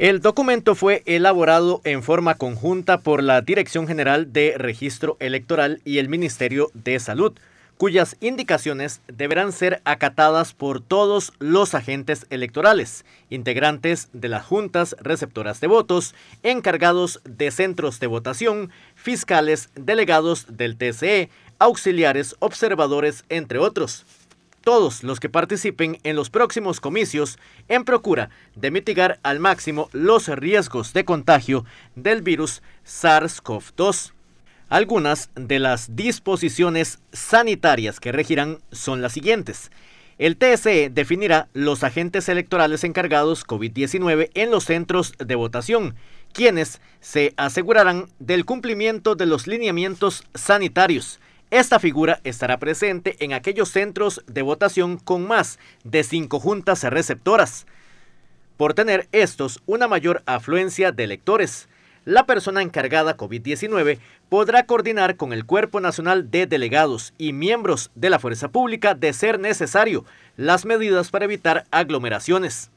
El documento fue elaborado en forma conjunta por la Dirección General de Registro Electoral y el Ministerio de Salud, cuyas indicaciones deberán ser acatadas por todos los agentes electorales, integrantes de las juntas receptoras de votos, encargados de centros de votación, fiscales, delegados del TCE, auxiliares, observadores, entre otros todos los que participen en los próximos comicios en procura de mitigar al máximo los riesgos de contagio del virus SARS-CoV-2. Algunas de las disposiciones sanitarias que regirán son las siguientes. El TSE definirá los agentes electorales encargados COVID-19 en los centros de votación, quienes se asegurarán del cumplimiento de los lineamientos sanitarios esta figura estará presente en aquellos centros de votación con más de cinco juntas receptoras. Por tener estos una mayor afluencia de electores, la persona encargada COVID-19 podrá coordinar con el Cuerpo Nacional de Delegados y miembros de la Fuerza Pública de ser necesario las medidas para evitar aglomeraciones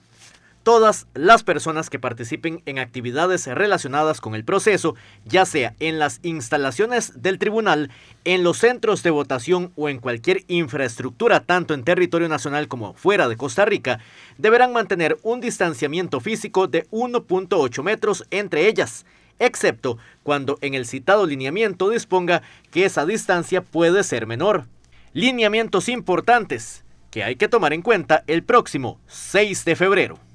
todas las personas que participen en actividades relacionadas con el proceso, ya sea en las instalaciones del tribunal, en los centros de votación o en cualquier infraestructura, tanto en territorio nacional como fuera de Costa Rica, deberán mantener un distanciamiento físico de 1.8 metros entre ellas excepto cuando en el citado lineamiento disponga que esa distancia puede ser menor. Lineamientos importantes que hay que tomar en cuenta el próximo 6 de febrero.